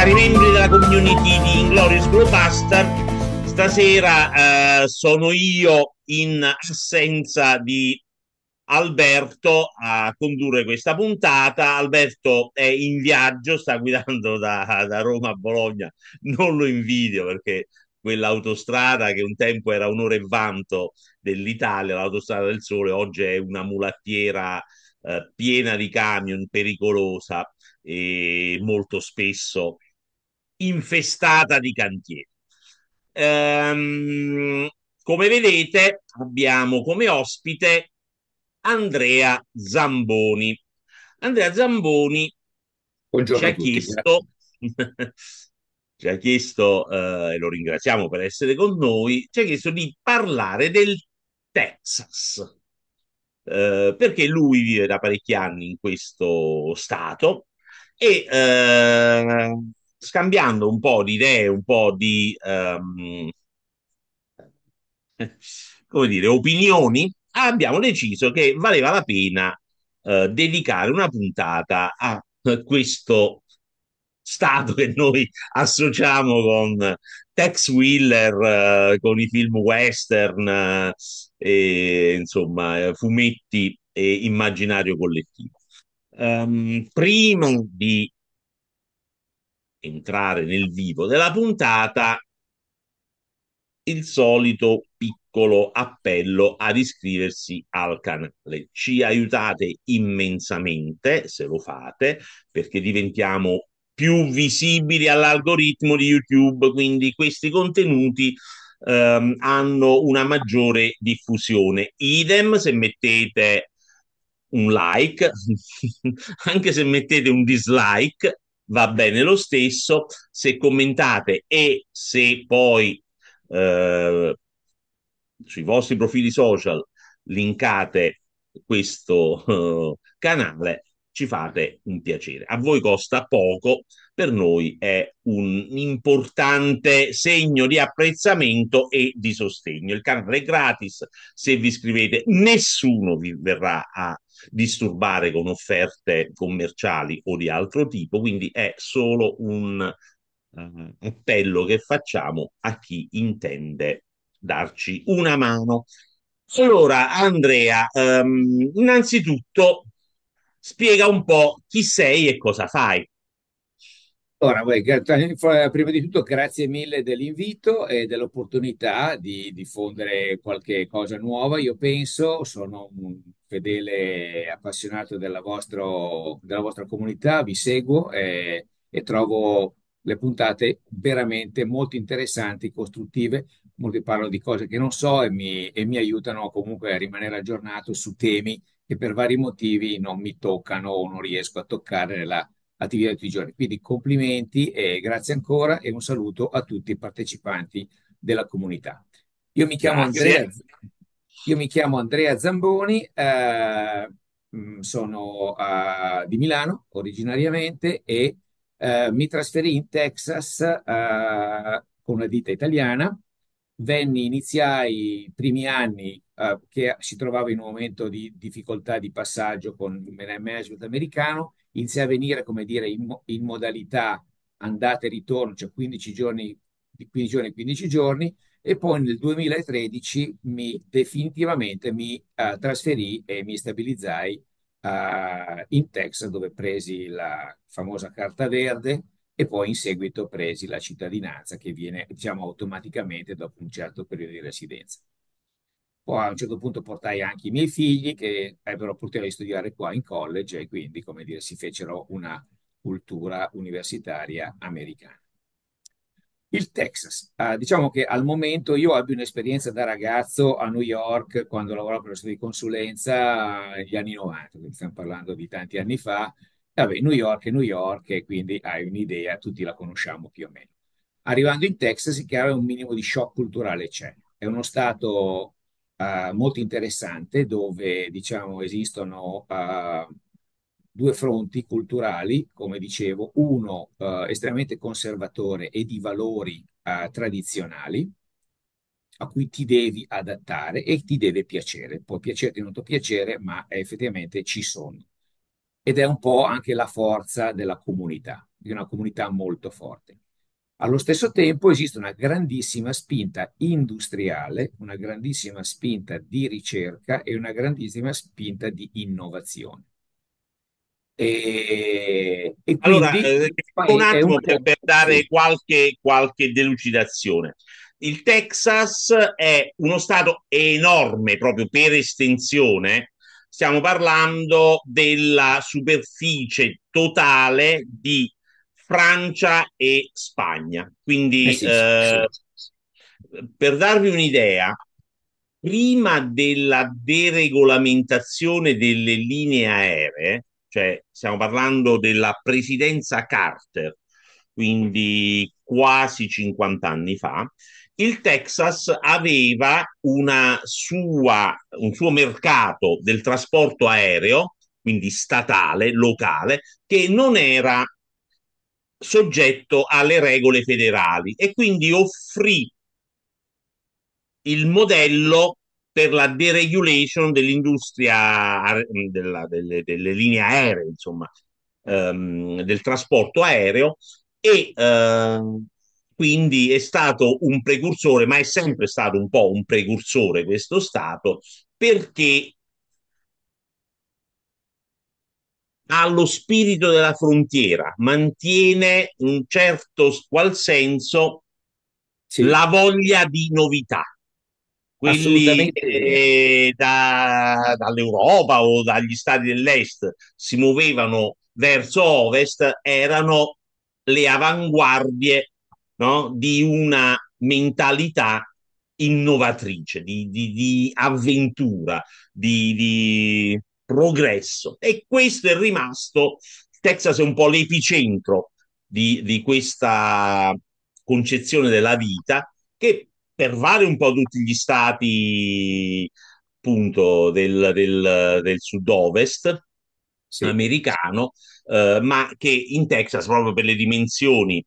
cari membri della community di Inglorious Blue Bastard. Stasera eh, sono io in assenza di Alberto a condurre questa puntata. Alberto è in viaggio, sta guidando da, da Roma a Bologna. Non lo invidio perché quell'autostrada che un tempo era un'ora e vanto dell'Italia, l'autostrada del sole, oggi è una mulattiera eh, piena di camion, pericolosa e molto spesso infestata di cantieri. Ehm, come vedete, abbiamo come ospite Andrea Zamboni. Andrea Zamboni Buongiorno ci ha chiesto, ci ha chiesto eh, e lo ringraziamo per essere con noi, ci ha chiesto di parlare del Texas. Eh, perché lui vive da parecchi anni in questo stato e eh, scambiando un po' di idee, un po' di, um, come dire, opinioni, abbiamo deciso che valeva la pena uh, dedicare una puntata a questo stato che noi associamo con Tex Wheeler, uh, con i film western, uh, e, insomma, fumetti e immaginario collettivo. Um, prima di entrare nel vivo della puntata, il solito piccolo appello ad iscriversi al canale. Ci aiutate immensamente se lo fate perché diventiamo più visibili all'algoritmo di YouTube, quindi questi contenuti ehm, hanno una maggiore diffusione. Idem se mettete un like, anche se mettete un dislike, va bene lo stesso. Se commentate e se poi eh, sui vostri profili social linkate questo eh, canale, ci fate un piacere. A voi costa poco, per noi è un importante segno di apprezzamento e di sostegno. Il canale è gratis, se vi iscrivete nessuno vi verrà a disturbare con offerte commerciali o di altro tipo, quindi è solo un uh, eh, appello che facciamo a chi intende darci una mano. Allora, Andrea, um, innanzitutto spiega un po' chi sei e cosa fai. Ora, eh, prima di tutto grazie mille dell'invito e dell'opportunità di diffondere qualche cosa nuova. Io penso, sono un fedele appassionato della, vostro, della vostra comunità, vi seguo e, eh, e trovo le puntate veramente molto interessanti, costruttive. Molti parlano di cose che non so e mi, e mi, aiutano comunque a rimanere aggiornato su temi che per vari motivi non mi toccano o non riesco a toccare nella attività di tutti i giorni. Quindi complimenti e grazie ancora e un saluto a tutti i partecipanti della comunità. Io mi chiamo grazie. Andrea. Io mi chiamo Andrea Zamboni, eh, mm, sono eh, di Milano originariamente e eh, mi trasferì in Texas eh, con una ditta italiana. Venni, iniziai i primi anni eh, che si trovava in un momento di difficoltà di passaggio con il management americano, iniziai a venire, come dire, in, in modalità andata e ritorno, cioè 15 giorni, 15 giorni, 15 giorni e poi nel 2013 mi definitivamente mi uh, trasferì e mi stabilizzai uh, in Texas dove presi la famosa carta verde e poi in seguito presi la cittadinanza che viene diciamo automaticamente dopo un certo periodo di residenza. Poi a un certo punto portai anche i miei figli che ebbero eh, potuto studiare qua in college e quindi come dire si fecero una cultura universitaria americana. Il Texas, ah, diciamo che al momento io abbia un'esperienza da ragazzo a New York quando lavoravo per la studio di consulenza negli anni 90, quindi stiamo parlando di tanti anni fa. Vabbè, New York è New York e quindi hai un'idea, tutti la conosciamo più o meno. Arrivando in Texas, è chiaro, un minimo di shock culturale c'è. È uno stato uh, molto interessante dove, diciamo, esistono uh, due fronti culturali, come dicevo, uno eh, estremamente conservatore e di valori eh, tradizionali, a cui ti devi adattare e ti deve piacere. Può piacerti o non ti piacere, ma effettivamente ci sono. Ed è un po' anche la forza della comunità, di una comunità molto forte. Allo stesso tempo esiste una grandissima spinta industriale, una grandissima spinta di ricerca e una grandissima spinta di innovazione. E, e allora, quindi, eh, un attimo un... Per, per, dare qualche, qualche delucidazione. Il Texas è uno stato enorme proprio per estensione. Stiamo parlando della superficie totale di Francia e Spagna. Quindi, eh sì, eh, sì, per darvi un'idea, prima della deregolamentazione delle linee aeree, cioè stiamo parlando della presidenza Carter, quindi quasi 50 anni fa, il Texas aveva sua, un suo mercato del trasporto aereo, quindi statale, locale, che non era soggetto alle regole federali e quindi offrì il modello per la deregulation dell'industria della, delle, delle, linee aeree, insomma, ehm, del trasporto aereo e ehm, quindi è stato un precursore, ma è sempre stato un po' un precursore questo Stato perché ha lo spirito della frontiera, mantiene in certo qual senso sì. la voglia di novità quelli da, dall'Europa o dagli stati dell'est si muovevano verso ovest erano le avanguardie no? di una mentalità innovatrice, di, di, di avventura, di, di progresso. E questo è rimasto, Texas è un po' l'epicentro di, di, questa concezione della vita che pervade un po' tutti gli stati appunto del, del, del sud-ovest sì. americano, eh, ma che in Texas proprio per le dimensioni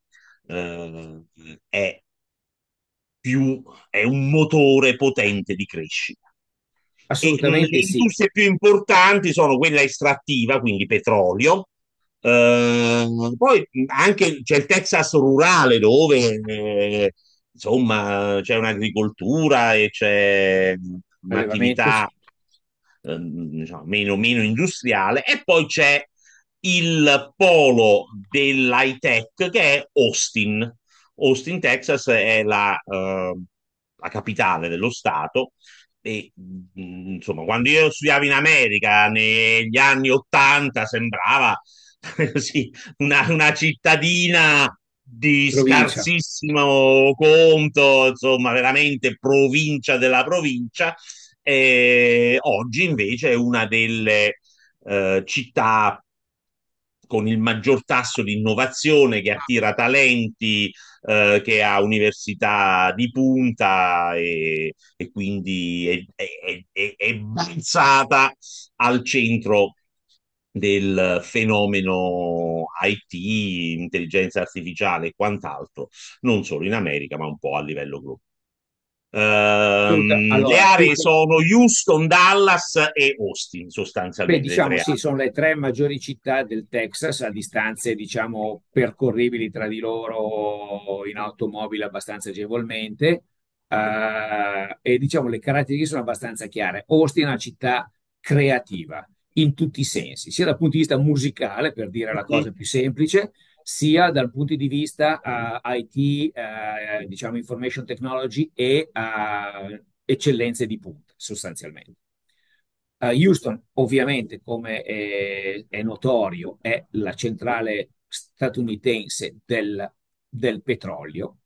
eh, è più è un motore potente di crescita. Assolutamente e le sì. industrie più importanti sono quella estrattiva, quindi petrolio, eh, poi anche c'è il Texas rurale dove eh, insomma c'è un'agricoltura e c'è un'attività eh, diciamo, meno, meno industriale e poi c'è il polo dell'high tech che è Austin. Austin, Texas è la, eh, la capitale dello Stato e mm, insomma quando io studiavo in America negli anni 80 sembrava sì, una, una cittadina di provincia. scarsissimo conto, insomma, veramente provincia della provincia. E oggi invece è una delle eh, città con il maggior tasso di innovazione, che attira talenti, eh, che ha università di punta e, e quindi è, è, è, è al centro del fenomeno IT, intelligenza artificiale e quant'altro, non solo in America, ma un po' a livello globale. Ehm, allora, le aree quindi... sono Houston, Dallas e Austin sostanzialmente. Beh, diciamo sì, sono le tre maggiori città del Texas a distanze diciamo percorribili tra di loro in automobile abbastanza agevolmente eh, e diciamo le caratteristiche sono abbastanza chiare. Austin è una città creativa, in tutti i sensi, sia dal punto di vista musicale, per dire la mhm. cosa più semplice, sia dal punto di vista uh, eh, IT, uh, eh, diciamo information technology e uh, eccellenze di punta, sostanzialmente. Houston, ovviamente, come è, è, notorio, è la centrale statunitense del, del petrolio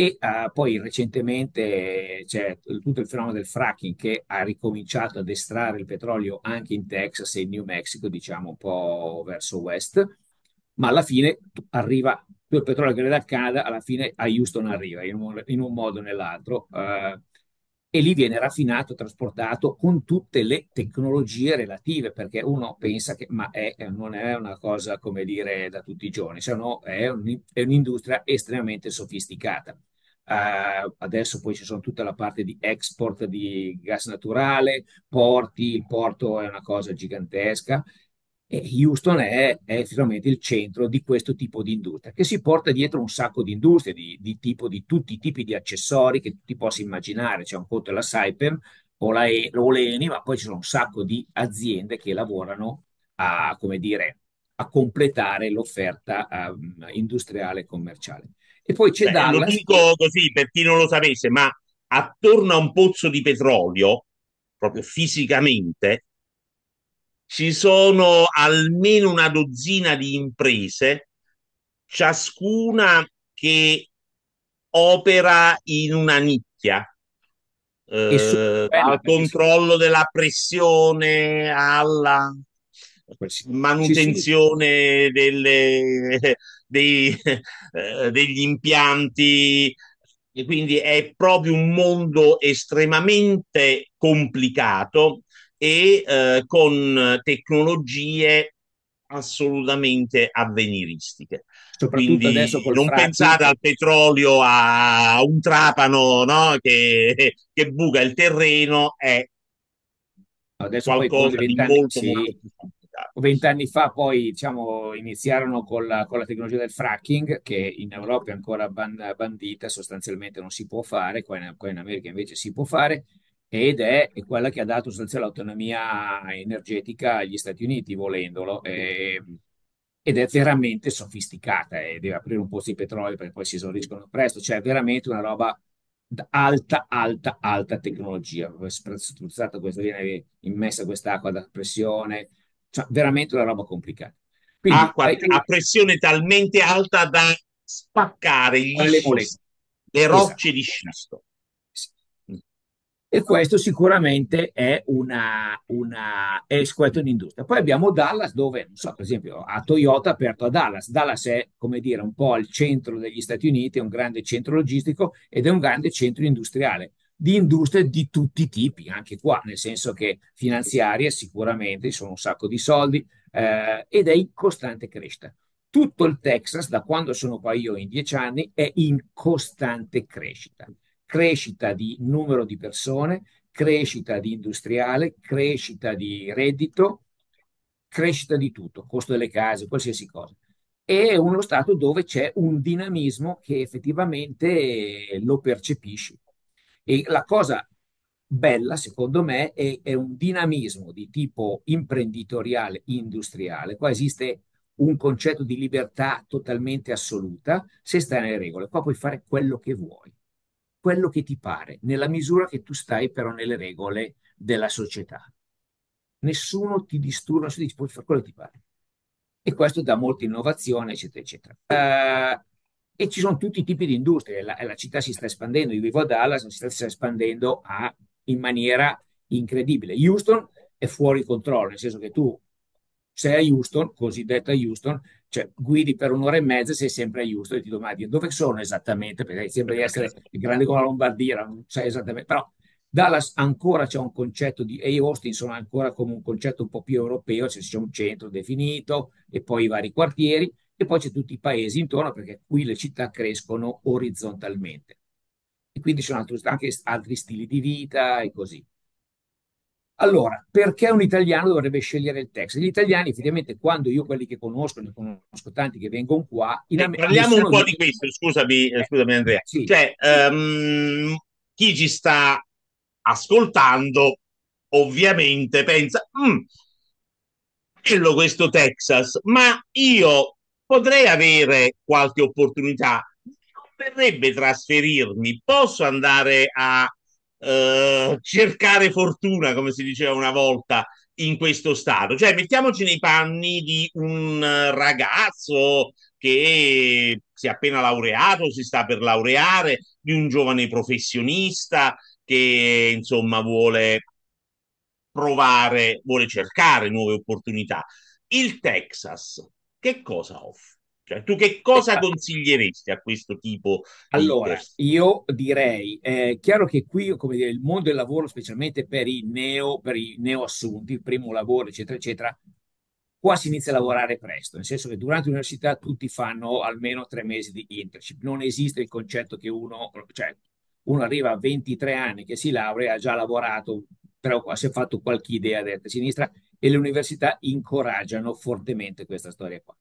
e uh, poi recentemente c'è tutto il fenomeno del fracking che ha ricominciato ad estrarre il petrolio anche in Texas e in New Mexico, diciamo un po' verso ovest, ma alla fine arriva il petrolio che viene dal Canada, alla fine a Houston arriva in un, in un modo o nell'altro. Uh, e lì viene raffinato, trasportato con tutte le tecnologie relative, perché uno pensa che ma è, eh, non è una cosa come dire da tutti i giorni, se no è, un, è un'industria estremamente sofisticata. Uh, adesso poi ci sono tutta la parte di export di gas naturale, porti, il porto è una cosa gigantesca e Houston è, è effettivamente il centro di questo tipo di industria che si porta dietro un sacco di industrie di, di, tipo, di tutti i tipi di accessori che ti possa immaginare, c'è un conto è la Saipem o la e, l'ENI, ma poi ci sono un sacco di aziende che lavorano a, come dire, a completare l'offerta um, industriale e commerciale. E poi c'è Beh, Dallas. Lo dico così per chi non lo sapesse, ma attorno a un pozzo di petrolio, proprio fisicamente, ci sono almeno una dozzina di imprese, ciascuna che opera in una nicchia. Eh, al controllo della pressione, alla manutenzione Delle, dei, eh, degli impianti. E quindi è proprio un mondo estremamente complicato e eh, con tecnologie assolutamente avveniristiche. Quindi adesso non fracking. pensate al petrolio a un trapano no? che, che buca il terreno, è adesso qualcosa di molto, sì. molto vent'anni fa poi diciamo, iniziarono con la, con la, tecnologia del fracking che in Europa è ancora ban- bandita, sostanzialmente non si può fare, qua in, qua in, America invece si può fare ed è, è quella che ha dato sostanzialmente l'autonomia energetica agli Stati Uniti volendolo. E, ehm, ed è veramente sofisticata e eh, deve aprire un pozzo di petrolio perché poi si esauriscono presto, cioè è veramente una roba alta, alta, alta tecnologia. Spruzzata questa, viene immessa quest'acqua da pressione, cioè, veramente una roba complicata. Quindi, acqua hai... a pressione talmente alta da spaccare gli le, scisto, esatto. le rocce esatto. di scisto. E questo sicuramente è una, una è squadra d'industria. Poi abbiamo Dallas dove, non so, per esempio, a Toyota aperto a Dallas. Dallas è, come dire, un po' al centro degli Stati Uniti, è un grande centro logistico ed è un grande centro industriale di industrie di tutti i tipi, anche qua, nel senso che finanziarie sicuramente sono un sacco di soldi eh, ed è in costante crescita. Tutto il Texas, da quando sono qua io in dieci anni, è in costante crescita. Crescita di numero di persone, crescita di industriale, crescita di reddito, crescita di tutto, costo delle case, qualsiasi cosa. È uno stato dove c'è un dinamismo che effettivamente lo percepisci. E la cosa bella, secondo me, è, è un dinamismo di tipo imprenditoriale, industriale. Qua esiste un concetto di libertà totalmente assoluta se stai nelle regole. Qua puoi fare quello che vuoi, quello che ti pare, nella misura che tu stai però nelle regole della società. Nessuno ti disturba, nessuno ti dice puoi fare quello che ti pare. E questo dà molta innovazione, eccetera, eccetera. Uh, e ci sono tutti i tipi di industrie, la, la città si sta espandendo, io vivo a Dallas, la città si sta espandendo a, in maniera incredibile. Houston è fuori controllo, nel senso che tu sei a Houston, cosiddetta Houston, cioè guidi per un'ora e mezza, e sei sempre a Houston e ti domandi dove sono esattamente, perché sembra di essere certo. grande come la Lombardia, non sai esattamente, però Dallas ancora c'è un concetto di, e Austin sono ancora come un concetto un po' più europeo, cioè c'è un centro definito e poi i vari quartieri, e poi c'è tutti i paesi intorno perché qui le città crescono orizzontalmente. E quindi sono altri, anche altri stili di vita e così. Allora, perché un italiano dovrebbe scegliere il Texas? Gli italiani, effettivamente, quando io quelli che conosco, ne conosco tanti che vengono qua. In eh, Am- parliamo un po' di questo, scusami, eh, eh, scusami Andrea. Sì. Cioè, um, chi ci sta ascoltando, ovviamente pensa, bello mm, questo Texas, ma io potrei avere qualche opportunità. verrebbe trasferirmi, posso andare a eh, cercare fortuna, come si diceva una volta, in questo stato. Cioè, mettiamoci nei panni di un ragazzo che si è appena laureato, si sta per laureare, di un giovane professionista che insomma vuole provare, vuole cercare nuove opportunità. Il Texas che cosa offre? Cioè, tu che cosa esatto. consiglieresti a questo tipo di Allora, persone? io direi, è chiaro che qui, come dire, il mondo del lavoro, specialmente per i, neo, per i neoassunti, il primo lavoro, eccetera, eccetera, qua si inizia a lavorare presto, nel senso che durante l'università tutti fanno almeno tre mesi di internship. Non esiste il concetto che uno, cioè, uno arriva a 23 anni che si laurea, e ha già lavorato però si è fatto qualche idea a destra e a sinistra e le università incoraggiano fortemente questa storia qua.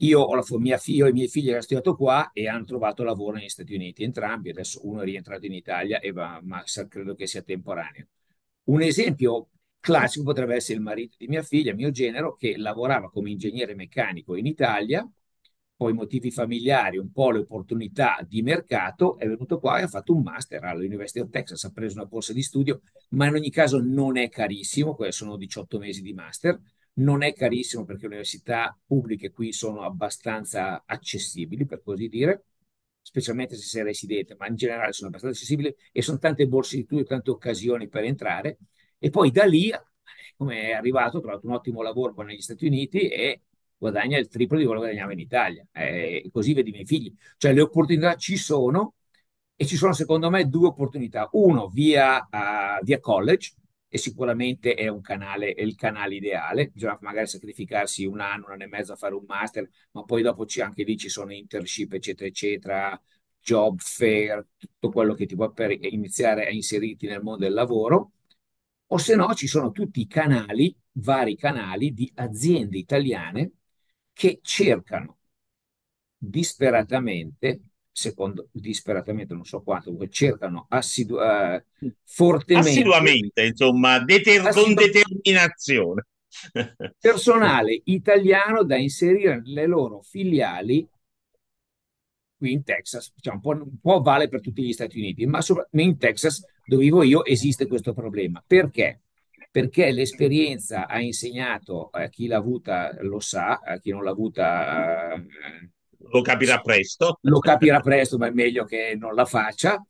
Io, ho la, mia, io e i miei figli hanno studiato qua e hanno trovato lavoro negli Stati Uniti, entrambi, adesso uno è rientrato in Italia, e va, ma credo che sia temporaneo. Un esempio classico potrebbe essere il marito di mia figlia, mio genero, che lavorava come ingegnere meccanico in Italia, poi motivi familiari, un po' le opportunità di mercato, è venuto qua e ha fatto un master all'University of Texas, ha preso una borsa di studio, ma in ogni caso non è carissimo, sono 18 mesi di master, non è carissimo perché le università pubbliche qui sono abbastanza accessibili, per così dire, specialmente se sei residente, ma in generale sono abbastanza accessibili e sono tante borse di studio, tante occasioni per entrare. E poi da lì, come è arrivato, ha trovato un ottimo lavoro negli Stati Uniti e guadagna il triplo di quello che guadagnava in Italia. Eh, così vedi i miei figli. Cioè le opportunità ci sono e ci sono secondo me due opportunità. Uno via, uh, via college, e sicuramente è un canale, è il canale ideale. Bisogna magari sacrificarsi un anno, un anno e mezzo a fare un master, ma poi dopo ci, anche lì ci sono internship, eccetera, eccetera, job fair, tutto quello che ti può per iniziare a inserirti nel mondo del lavoro. O se no, ci sono tutti i canali, vari canali di aziende italiane che cercano disperatamente, secondo disperatamente non so quanto, cercano assidu- uh, eh, fortemente, assiduamente, insomma, deter- assidu- con determinazione. personale italiano da inserire nelle loro filiali qui in Texas, cioè un, po', un po' vale per tutti gli Stati Uniti, ma in Texas dove vivo io esiste questo problema. Perché? perché l'esperienza ha insegnato, a eh, chi l'ha avuta lo sa, a eh, chi non l'ha avuta... Ehm, lo capirà presto. Lo capirà presto, ma è meglio che non la faccia.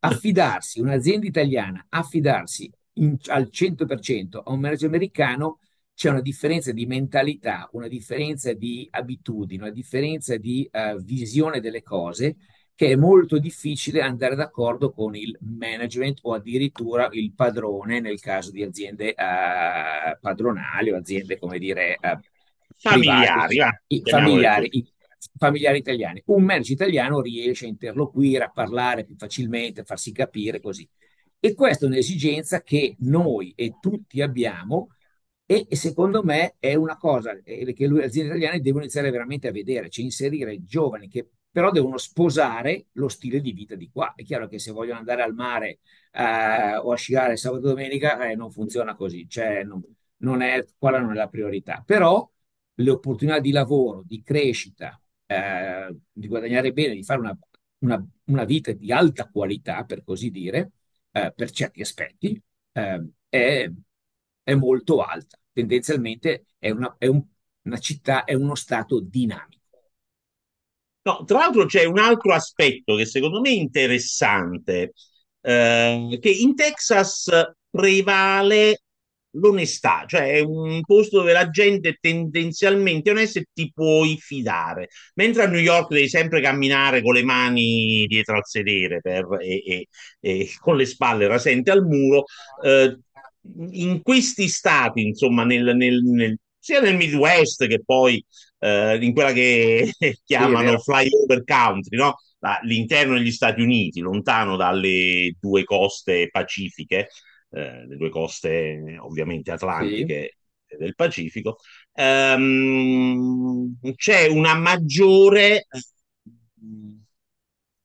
Affidarsi, un'azienda italiana, affidarsi in, al 100% a un manager americano, c'è una differenza di mentalità, una differenza di abitudini, una differenza di uh, visione delle cose che è molto difficile andare d'accordo con il management o addirittura il padrone nel caso di aziende eh, padronali o aziende, come dire, eh, familiari, private, i, familiari, i, familiari italiani. Un manager italiano riesce a interloquire, a parlare più facilmente, a farsi capire così. E questa è un'esigenza che noi e tutti abbiamo e, e secondo me è una cosa eh, che le aziende italiane devono iniziare veramente a vedere, cioè inserire giovani che però devono sposare lo stile di vita di qua. È chiaro che se vogliono andare al mare eh, o a sciare sabato e domenica eh, non funziona così, cioè non, non è, quella non è la priorità. Però le opportunità di lavoro, di crescita, eh, di guadagnare bene, di fare una, una, una, vita di alta qualità, per così dire, eh, per certi aspetti, eh, è, è, molto alta. Tendenzialmente è una, è un, una città, è uno stato dinamico. No, tra l'altro c'è un altro aspetto che secondo me è interessante, eh, che in Texas prevale l'onestà, cioè è un posto dove la gente è tendenzialmente onesta e ti puoi fidare, mentre a New York devi sempre camminare con le mani dietro al sedere per, e, e, e, con le spalle rasente al muro. Eh, in questi stati, insomma, nel, nel, nel, sia nel Midwest che poi eh, in quella che chiamano sì, flyover country, no? l'interno degli Stati Uniti, lontano dalle due coste pacifiche, eh, le due coste ovviamente atlantiche sì. del Pacifico, ehm, c'è una maggiore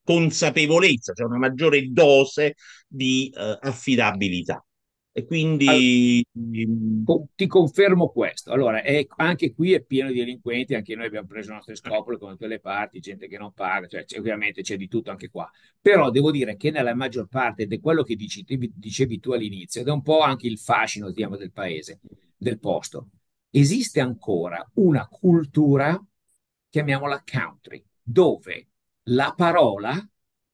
consapevolezza, c'è cioè una maggiore dose di eh, affidabilità. E quindi allora, mm, ti confermo questo. Allora, è, anche qui è pieno di delinquenti, anche noi abbiamo preso le nostre certo. scopole come tutte le parti, gente che non parla, cioè c'è, ovviamente c'è di tutto anche qua. Però devo dire che nella maggior parte di quello che dici, dicevi tu all'inizio, ed è un po' anche il fascino diciamo, del paese, del posto, esiste ancora una cultura, chiamiamola country, dove la parola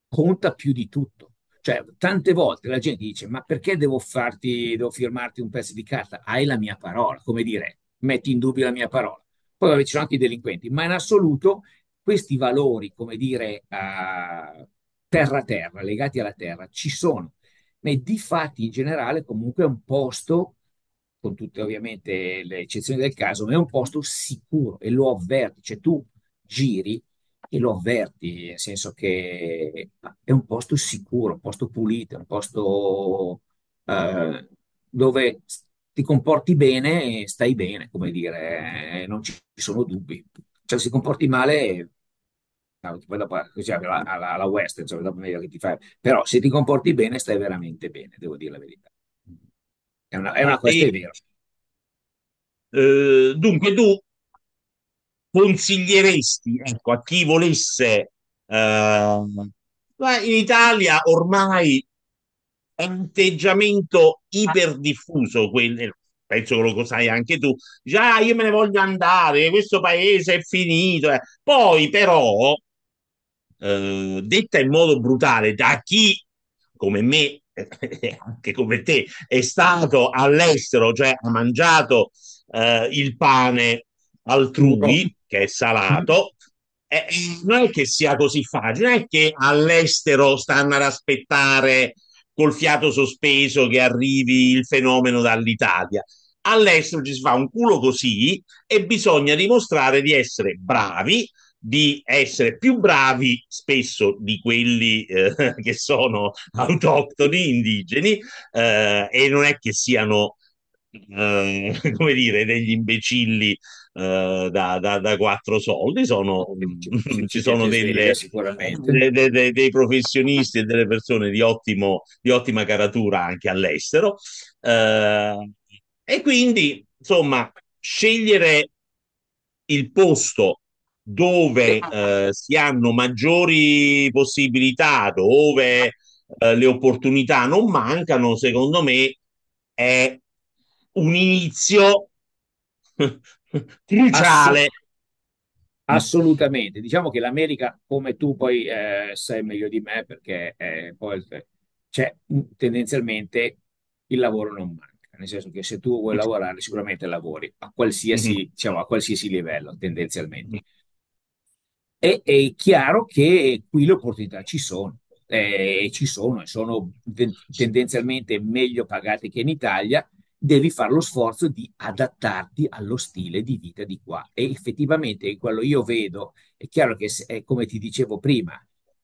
conta più di tutto cioè, tante volte la gente dice, ma perché devo, farti, devo firmarti un pezzo di carta? Hai la mia parola, come dire, metti in dubbio la mia parola. Poi vabbè, ci sono anche i delinquenti, ma in assoluto questi valori, come dire, terra-terra, legati alla terra, ci sono. Ma di fatti in generale comunque è un posto, con tutte ovviamente le eccezioni del caso, ma è un posto sicuro e lo avverti. Cioè tu giri e lo avverti, nel senso che è un posto sicuro, un posto pulito, un posto eh, dove ti comporti bene e stai bene, come dire, eh, non ci sono dubbi. Cioè, se comporti male, poi dopo, cioè, alla, alla, alla Western, cioè, dopo meglio che ti fai. Però se ti comporti bene, stai veramente bene, devo dire la verità. È una, è una, questo e, Eh, dunque, tu consiglieresti ecco, a chi volesse eh, in Italia ormai è un atteggiamento iperdiffuso quel, eh, penso che lo sai anche tu già ah, io me ne voglio andare questo paese è finito eh. poi però eh, detta in modo brutale da chi come me eh, eh, anche come te è stato all'estero cioè ha mangiato il pane altrui, che è salato, eh, non è che sia così facile, non è che all'estero stanno ad aspettare col fiato sospeso che arrivi il fenomeno dall'Italia. All'estero ci si fa un culo così e bisogna dimostrare di essere bravi, di essere più bravi spesso di quelli eh, che sono autoctoni, indigeni, eh, e non è che siano Ehm, come dire, degli imbecilli eh, da, da, da, quattro soldi, sono, ci, sono delle, de, de, de, dei professionisti e delle persone di, ottimo, di ottima caratura anche all'estero. Eh, e quindi, insomma, scegliere il posto dove eh, si hanno maggiori possibilità, dove eh, le opportunità non mancano, secondo me è un inizio cruciale. Assolutamente, diciamo che l'America, come tu poi eh, sai meglio di me, perché eh, poi cioè, mm, tendenzialmente il lavoro non manca, nel senso che se tu vuoi lavorare sicuramente lavori a qualsiasi, mm-hmm. diciamo, a qualsiasi livello, tendenzialmente. Mm-hmm. E, è chiaro che qui le opportunità ci sono, eh, ci sono e sono tendenzialmente meglio pagate che in Italia devi fare lo sforzo di adattarti allo stile di vita di qua. E effettivamente quello io vedo, è chiaro che è come ti dicevo prima,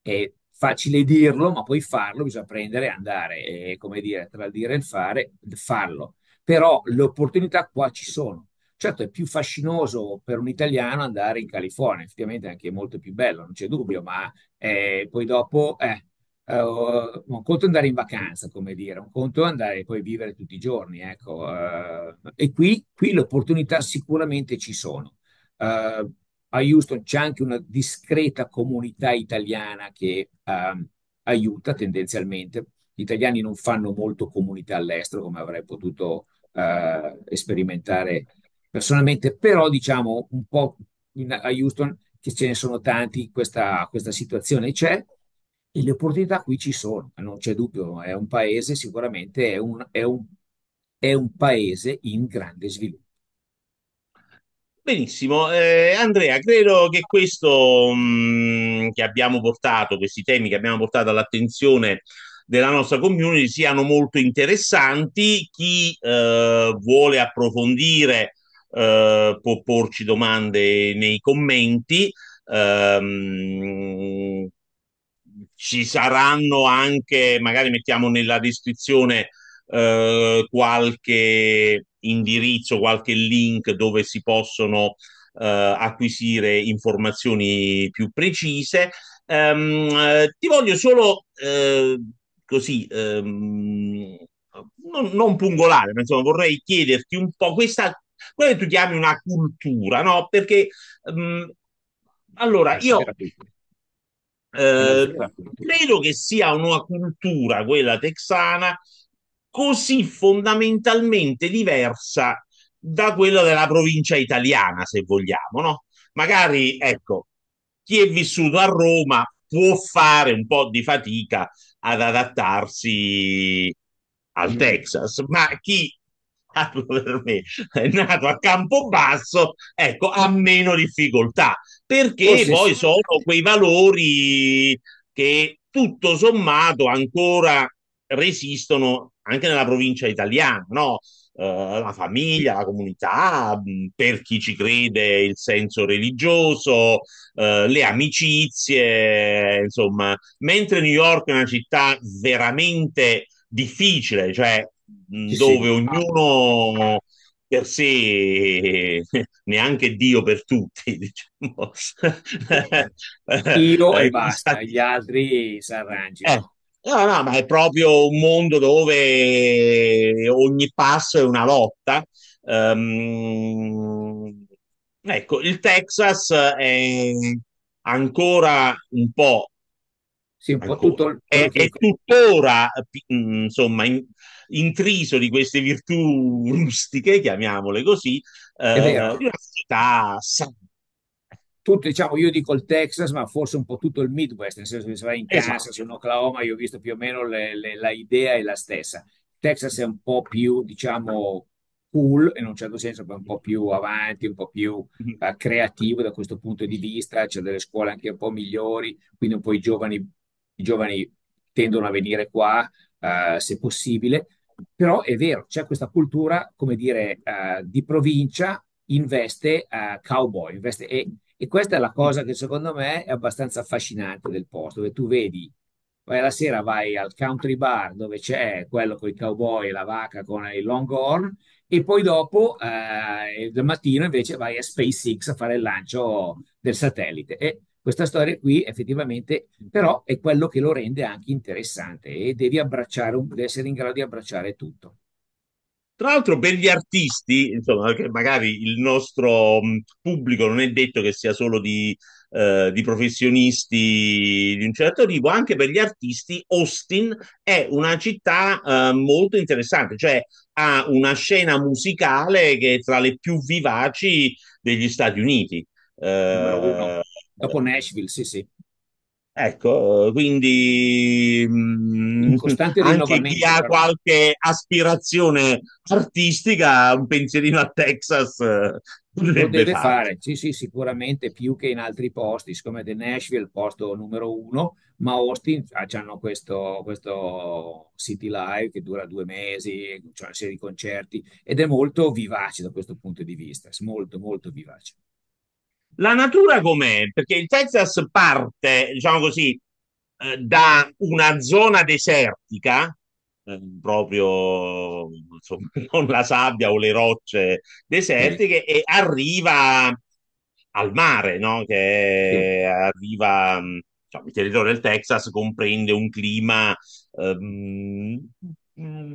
è facile dirlo, ma poi farlo bisogna prendere e andare, è come dire, tra il dire e il fare, farlo. Però le opportunità qua ci sono. Certo è più fascinoso per un italiano andare in California, effettivamente anche molto più bello, non c'è dubbio, ma eh, poi dopo... Eh, Uh, un conto è andare in vacanza, come dire, un conto è andare e poi vivere tutti i giorni, ecco. Uh, e qui, qui le opportunità sicuramente ci sono. Uh, a Houston c'è anche una discreta comunità italiana che ehm, aiuta tendenzialmente. Gli italiani non fanno molto comunità all'estero, come avrei potuto sperimentare personalmente, però diciamo un po' in, a Houston che ce ne sono tanti, questa, questa situazione c'è e le opportunità qui ci sono, non c'è dubbio, è un paese sicuramente, è un, è un, è un paese in grande sviluppo. Benissimo, eh, Andrea, credo che questo mh, mm, che abbiamo portato, questi temi che abbiamo portato all'attenzione della nostra community siano molto interessanti. Chi eh, vuole approfondire eh, può porci domande nei commenti. Ehm, ci saranno anche, magari mettiamo nella descrizione eh, qualche indirizzo, qualche link dove si possono eh, acquisire informazioni più precise. Um, ti voglio solo eh, così um, non, non, pungolare, ma insomma vorrei chiederti un po' questa, quella che tu chiami una cultura, no? Perché um, allora eh, io eh, credo che sia una cultura, quella texana, così fondamentalmente diversa da quella della provincia italiana, se vogliamo, no? Magari, ecco, chi è vissuto a Roma può fare un po' di fatica ad adattarsi al mm. Texas, ma chi parlo per me, è nato a Campobasso, ecco, ha meno difficoltà, perché oh, poi sì, sono quei valori che tutto sommato ancora resistono anche nella provincia italiana, no? Eh, la famiglia, la comunità, per chi ci crede il senso religioso, eh, le amicizie, insomma, mentre New York è una città veramente difficile, cioè dove sei. ognuno per sé, neanche Dio per tutti, diciamo. Dio e eh, basta, gli altri si arrangiano. Eh. No, no, ma è proprio un mondo dove ogni passo è una lotta. Um, ecco, il Texas è ancora un po'. Sì, un po' ancora, tutto, è, è tuttora, insomma, in, intriso di queste virtù rustiche, chiamiamole così, eh, di una città tutto, diciamo, io dico il Texas, ma forse un po' tutto il Midwest, nel senso che se vai in esatto. Kansas, esatto. in Oklahoma, io ho visto più o meno le, le, la idea è la stessa. Texas è un po' più, diciamo, cool, in un certo senso, un po' più avanti, un po' più uh, creativo da questo punto di vista, c'è delle scuole anche un po' migliori, quindi un po' i giovani, i giovani tendono a venire qua, uh, se possibile, però è vero, c'è questa cultura, come dire, uh, di provincia in veste uh, cowboy. In veste, e, e, questa è la cosa che secondo me è abbastanza affascinante del posto, dove tu vedi, vai la sera vai al country bar dove c'è quello con i cowboy e la vacca con il longhorn, e poi dopo, uh, il mattino invece vai a SpaceX a fare il lancio del satellite. E, questa storia qui effettivamente però è quello che lo rende anche interessante e devi abbracciare, devi essere in grado di abbracciare tutto. Tra l'altro per gli artisti, insomma, che magari il nostro pubblico non è detto che sia solo di, eh, di professionisti di un certo tipo, anche per gli artisti Austin è una città eh, molto interessante, cioè ha una scena musicale che è tra le più vivaci degli Stati Uniti. Eh, Dopo Nashville, sì, sì. Ecco, quindi mm, anche chi ha però. qualche aspirazione artistica, un pensierino a Texas eh, lo deve fare. fare. Sì, sì, sicuramente più che in altri posti, siccome The Nashville è il posto numero uno, ma Austin ah, hanno questo, questo, City Live che dura due mesi, c'è cioè una serie di concerti ed è molto vivace da questo punto di vista, molto, molto vivace. La natura com'è? Perché il Texas parte, diciamo così, eh, da una zona desertica, eh, proprio insomma, con la sabbia o le rocce desertiche, e arriva al mare, no? Che è, arriva, diciamo, il territorio del Texas comprende un clima ehm, mm,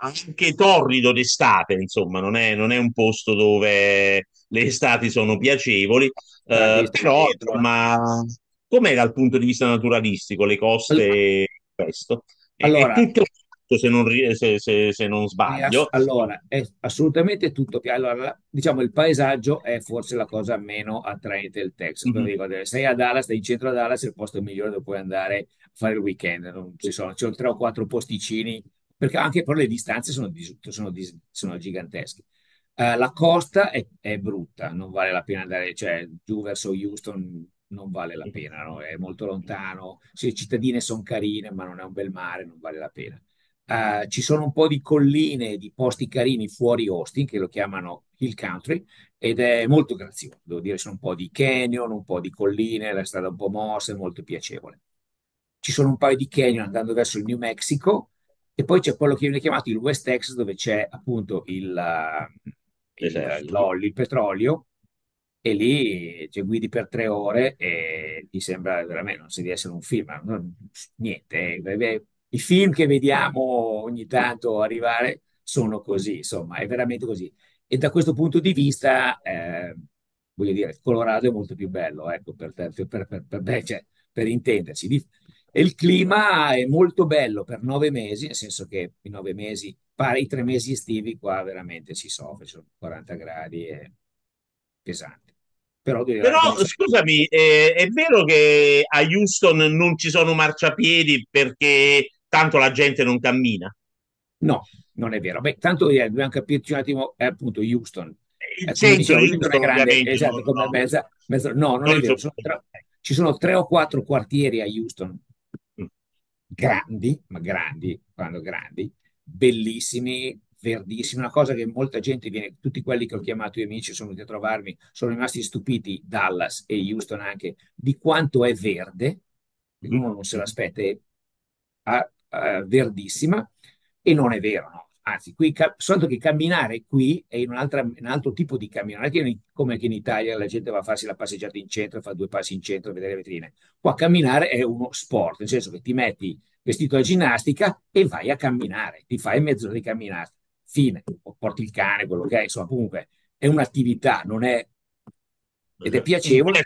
anche torrido d'estate, insomma, non è, non è un posto dove le estati sono piacevoli, eh, però ma com'era dal punto di vista naturalistico le coste allora, questo? È, allora, è tutto se non, se, se, se non sbaglio. Ass- allora, è assolutamente tutto. Allora, diciamo, il paesaggio è forse la cosa meno attraente del Texas. Mm-hmm. Sei a Dallas, sei in centro a Dallas, il posto migliore dove puoi andare a fare il weekend. Non ci sono, ci sono tre o quattro posticini, perché anche però le distanze sono, sono, sono gigantesche. Eh, la costa è, è, brutta, non vale la pena andare, cioè giù verso Houston non vale la pena, no? è molto lontano, sì, le cittadine sono carine, ma non è un bel mare, non vale la pena. Uh, ci sono un po' di colline, di posti carini fuori Austin, che lo chiamano Hill Country, ed è molto grazioso. Devo dire, sono un po' di canyon, un po' di colline, la strada un po' mossa, è molto piacevole. Ci sono un paio di canyon andando verso il New Mexico, e poi c'è quello che viene chiamato il West Texas, dove c'è appunto il, uh, il, il petrolio, e lì cioè, guidi per tre ore e ti sembra veramente, non si di essere un film, non, niente. Eh, I film che vediamo ogni tanto arrivare sono così, insomma, è veramente così. E da questo punto di vista, eh, voglio dire, Colorado è molto più bello, ecco, per, te, per, per, per, per, cioè, per intenderci. E il clima è molto bello per nove mesi, nel senso che i nove mesi, pari i tre mesi estivi, qua veramente si soffre, sono 40 gradi, è pesante. Però, Però scusami, eh, è vero che a Houston non ci sono marciapiedi perché tanto la gente non cammina? No, non è vero. Beh, tanto eh, dobbiamo capirci un attimo, è appunto Houston. Il eh, centro diciamo di Houston è grande, esatto, no. mezza, mezza, no, non, non è vero. Sono tre, ci sono tre o quattro quartieri a Houston grandi, ma grandi, quando grandi, bellissimi, verdissimi, una cosa che molta gente viene, tutti quelli che ho chiamato i miei amici sono venuti a trovarmi, sono rimasti stupiti, Dallas e Houston anche, di quanto è verde, uno non se l'aspetta, è ah, ah, verdissima, e non è vero, no? Anzi, qui, soltanto che camminare qui è un altro tipo di camminare, non è come che in Italia la gente va a farsi la passeggiata in centro, fa due passi in centro a vedere le vetrine. Qua camminare è uno sport, nel senso che ti metti vestito da ginnastica e vai a camminare, ti fai mezz'ora di camminare, fine, o porti il cane, quello che è, insomma, comunque è un'attività, non è ed è piacevole,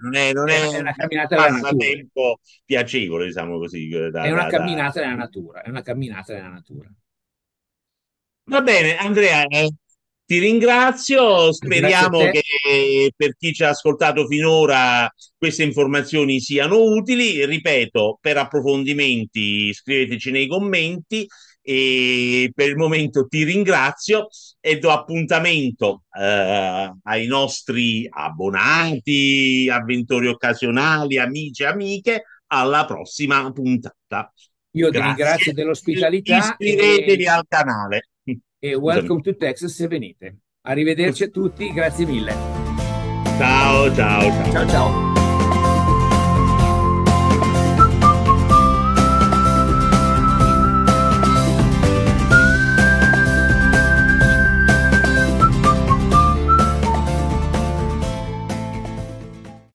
non è, non è, è una camminata nella natura. piacevole, diciamo così. Da, è una camminata nella natura, è una camminata nella natura. Va bene, Andrea, eh, ti ringrazio. Speriamo che eh, per chi ci ha ascoltato finora queste informazioni siano utili. Ripeto, per approfondimenti scriveteci nei commenti. E per il momento ti ringrazio e do appuntamento eh, ai nostri abbonati, avventori occasionali, amici e amiche alla prossima puntata. Io Grazie. ti ringrazio dell'ospitalità. Iscrivetevi e... al canale e welcome to Texas se venite. Arrivederci a tutti, grazie mille. Ciao ciao ciao. Ciao ciao.